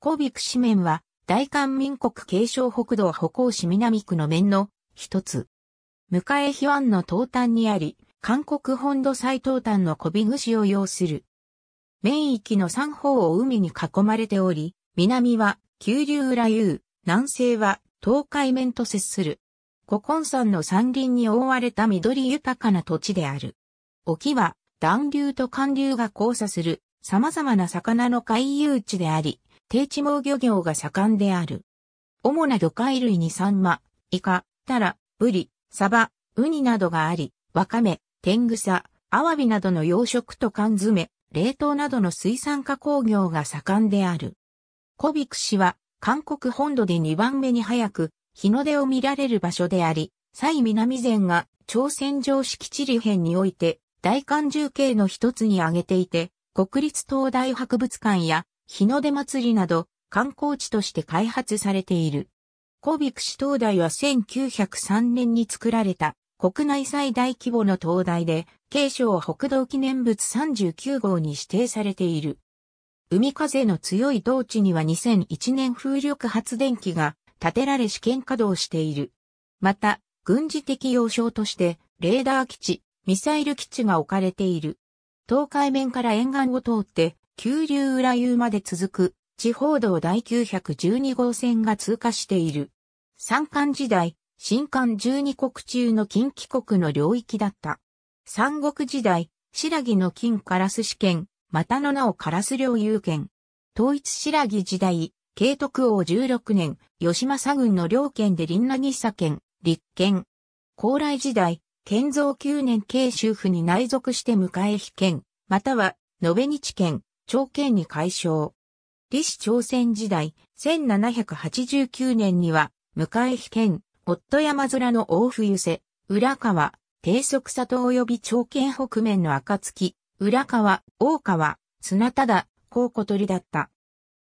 コビク市面は、大韓民国継承北道歩行市南区の面の一つ。迎えヒワの東端にあり、韓国本土最東端のコビグ市を要する。面域の三方を海に囲まれており、南は九竜浦遊、南西は東海面と接する。古今山の山林に覆われた緑豊かな土地である。沖は暖流と寒流が交差する様々な魚の回遊地であり、低地毛漁業が盛んである。主な魚介類にサンマ、イカ、タラ、ブリ、サバ、ウニなどがあり、ワカメ、天草、アワビなどの養殖と缶詰、冷凍などの水産加工業が盛んである。コビク市は韓国本土で2番目に早く日の出を見られる場所であり、蔡南前が朝鮮上敷地理編において大観重慶の一つに挙げていて、国立東大博物館や日の出祭りなど観光地として開発されている。神ク市灯台は1903年に作られた国内最大規模の灯台で、慶省北道記念物39号に指定されている。海風の強い道地には2001年風力発電機が建てられ試験稼働している。また、軍事的要衝として、レーダー基地、ミサイル基地が置かれている。東海面から沿岸を通って、九流浦湯まで続く地方道第912号線が通過している。三冠時代、新間十二国中の近畿国の領域だった。三国時代、白木の金ス試験、またの名をカラス領有権。統一白木時代、慶徳王十六年、吉政軍の領県で林名木佐県、立県。高麗時代、建造九年慶州府に内属して迎え被県、または、延べ日県、朝見に解消。李氏朝鮮時代、1789年には、迎え被県、夫山空の大冬瀬、浦川、低速里及び朝見北面の暁、浦川、大川、砂田高小鳥だった。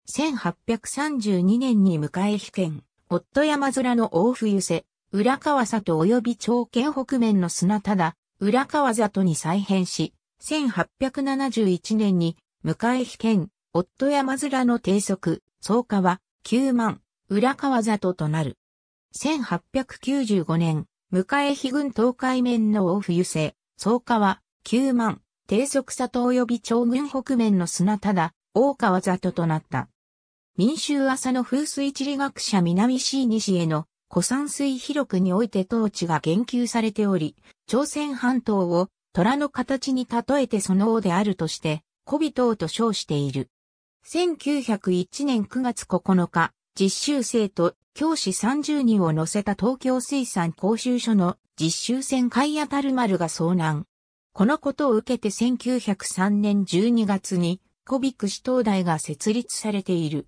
1832年に迎え被県、夫山空の大冬瀬、浦川里及び朝見北面の砂田浦川里に再編し、1871年に向飛県、夫山面の低速、草加は、九万、浦川里となる。1895年、向飛郡東海面の大冬瀬、草加は、九万、低速里及び長軍北面の砂ただ、大川里となった。民衆朝の風水地理学者南 C 西への古山水広くにおいて統治が言及されており、朝鮮半島を虎の形に例えてその王であるとして、コビ人と称している。1901年9月9日、実習生と教師30人を乗せた東京水産講習所の実習船海当たる丸が遭難。このことを受けて1903年12月に、コビク市東大が設立されている。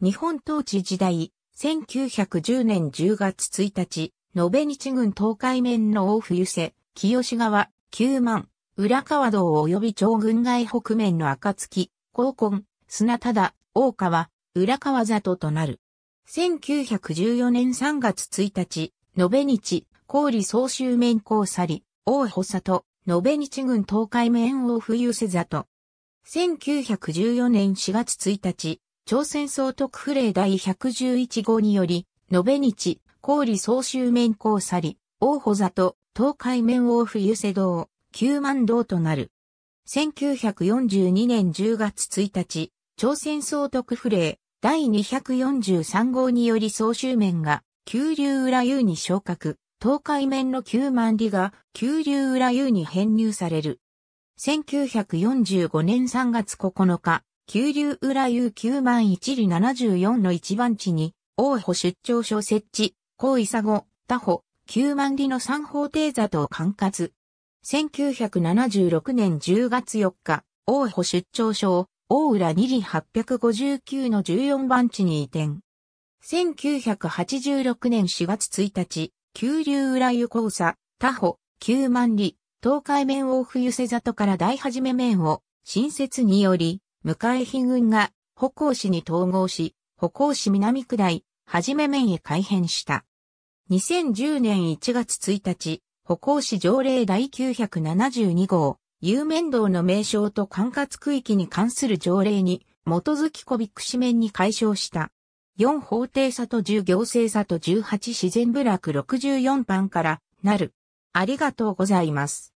日本統治時代、1910年10月1日、延べ日軍東海面の大冬瀬、清川、9万、浦川道及び長軍外北面の暁、高根、砂忠、大川、浦川里となる。1914年3月1日、延べ日、郡総州面交去り、大補里、延べ日軍東海面を浮遊せざと。1914年4月1日、朝鮮総督府令第111号により、延べ日、郡総州面交去り、大補里、東海面を浮遊せ道。9万堂となる。1942年10月1日、朝鮮総督府令第243号により総集面が、九流浦湯に昇格、東海面の9万里が九流浦湯に編入される。1945年3月9日、九流浦湯九万一里74の一番地に、王保出張所設置、高伊佐後、他保、九万里の三法定座と管轄、1976年10月4日、大保出張所を大浦2里859の14番地に移転。1986年4月1日、急流浦湯交差、他保、九万里、東海面大冬瀬里から大始め面を、新設により、迎え日軍が、歩行市に統合し、歩行市南区り、はじめ面へ改変した。2010年1月1日、歩行士条例第972号、有面道の名称と管轄区域に関する条例に、基づきコビック紙面に解消した。4法定差と10行政差と18自然部落64番からなる。ありがとうございます。